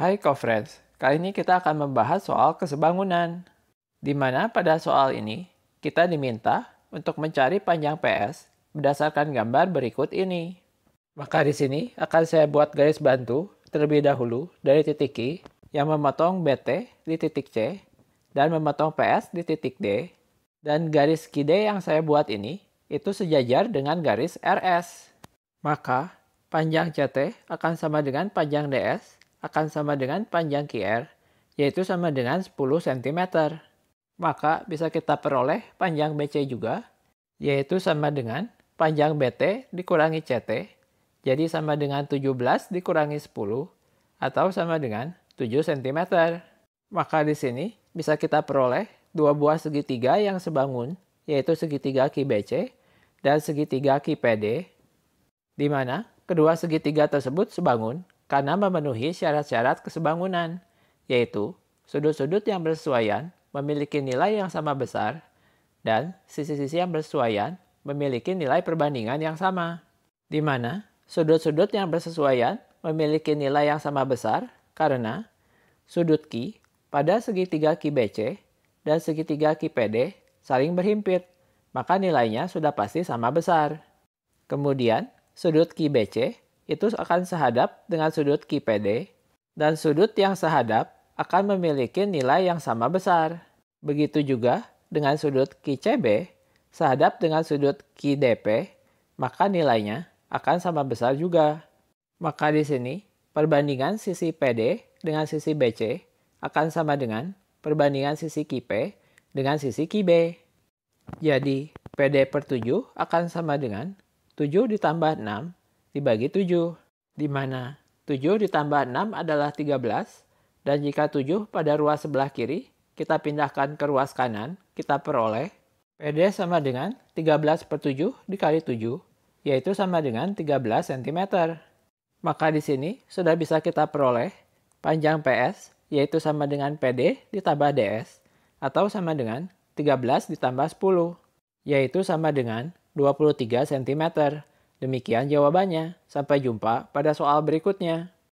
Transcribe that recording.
Hai Kofres, kali ini kita akan membahas soal kesebangunan. Di mana pada soal ini, kita diminta untuk mencari panjang PS berdasarkan gambar berikut ini. Maka di sini akan saya buat garis bantu terlebih dahulu dari titik I yang memotong BT di titik C dan memotong PS di titik D. Dan garis KD yang saya buat ini itu sejajar dengan garis RS. Maka panjang CT akan sama dengan panjang DS akan sama dengan panjang QR, yaitu sama dengan 10 cm. Maka bisa kita peroleh panjang BC juga, yaitu sama dengan panjang BT dikurangi CT, jadi sama dengan 17 dikurangi 10, atau sama dengan 7 cm. Maka di sini bisa kita peroleh dua buah segitiga yang sebangun, yaitu segitiga QBC dan segitiga QPD, di mana kedua segitiga tersebut sebangun karena memenuhi syarat-syarat kesebangunan, yaitu sudut-sudut yang bersesuaian memiliki nilai yang sama besar dan sisi-sisi yang bersesuaian memiliki nilai perbandingan yang sama. Di mana sudut-sudut yang bersesuaian memiliki nilai yang sama besar karena sudut Q pada segitiga QBC dan segitiga QPD saling berhimpit, maka nilainya sudah pasti sama besar. Kemudian, sudut QBC itu akan sehadap dengan sudut QPD, dan sudut yang sehadap akan memiliki nilai yang sama besar. Begitu juga dengan sudut QCB, sehadap dengan sudut QDP, maka nilainya akan sama besar juga. Maka di sini, perbandingan sisi PD dengan sisi BC akan sama dengan perbandingan sisi QP dengan sisi QB. Jadi, PD per 7 akan sama dengan 7 ditambah 6 dibagi 7, di mana 7 ditambah 6 adalah 13, dan jika 7 pada ruas sebelah kiri, kita pindahkan ke ruas kanan, kita peroleh PD sama dengan 13 per 7 dikali 7, yaitu sama dengan 13 cm. Maka di sini sudah bisa kita peroleh panjang PS, yaitu sama dengan PD ditambah DS, atau sama dengan 13 ditambah 10, yaitu sama dengan 23 cm. Demikian jawabannya. Sampai jumpa pada soal berikutnya.